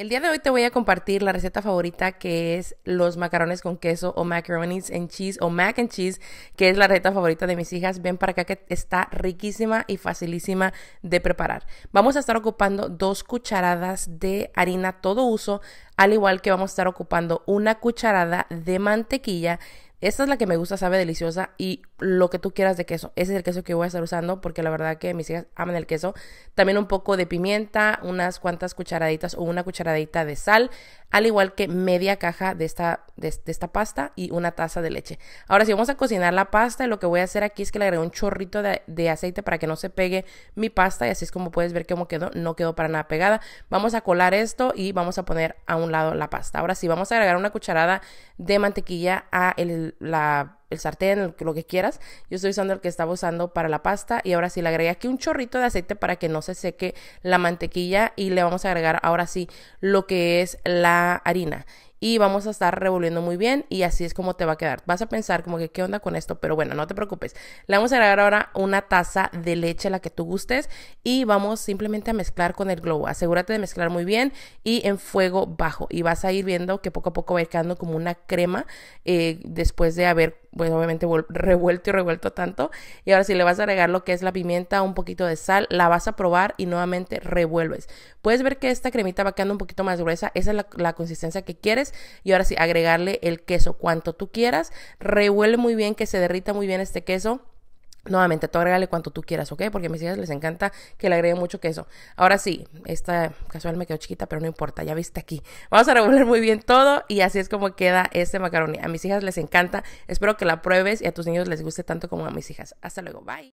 El día de hoy te voy a compartir la receta favorita que es los macarones con queso o macaronis and cheese o mac and cheese, que es la receta favorita de mis hijas. Ven para acá que está riquísima y facilísima de preparar. Vamos a estar ocupando dos cucharadas de harina todo uso, al igual que vamos a estar ocupando una cucharada de mantequilla esta es la que me gusta, sabe deliciosa y lo que tú quieras de queso. Ese es el queso que voy a estar usando porque la verdad que mis hijas aman el queso. También un poco de pimienta, unas cuantas cucharaditas o una cucharadita de sal, al igual que media caja de esta, de, esta pasta y una taza de leche. Ahora si vamos a cocinar la pasta, y lo que voy a hacer aquí es que le agrego un chorrito de, aceite para que no se pegue mi pasta y así es como puedes ver cómo quedó, no quedó para nada pegada. Vamos a colar esto y vamos a poner a un lado la pasta. Ahora sí, vamos a agregar una cucharada de mantequilla a el la, el sartén, lo que quieras. Yo estoy usando el que estaba usando para la pasta y ahora sí le agregué aquí un chorrito de aceite para que no se seque la mantequilla y le vamos a agregar ahora sí lo que es la harina y vamos a estar revolviendo muy bien y así es como te va a quedar. Vas a pensar como que qué onda con esto, pero bueno, no te preocupes. Le vamos a agregar ahora una taza de leche, la que tú gustes, y vamos simplemente a mezclar con el globo. Asegúrate de mezclar muy bien y en fuego bajo y vas a ir viendo que poco a poco va a ir quedando como una crema eh, después de haber pues obviamente revuelto y revuelto tanto. Y ahora si le vas a agregar lo que es la pimienta, un poquito de sal, la vas a probar y nuevamente revuelves. Puedes ver que esta cremita va quedando un poquito más gruesa, esa es la, la consistencia que quieres. Y ahora sí, agregarle el queso cuanto tú quieras, revuelve muy bien, que se derrita muy bien este queso. Nuevamente, tú agrégale cuanto tú quieras, ¿ok? Porque a mis hijas les encanta que le agregue mucho queso. Ahora sí, esta casual me quedó chiquita, pero no importa, ya viste aquí. Vamos a revolver muy bien todo y así es como queda este macaroni. A mis hijas les encanta, espero que la pruebes y a tus niños les guste tanto como a mis hijas. Hasta luego, bye.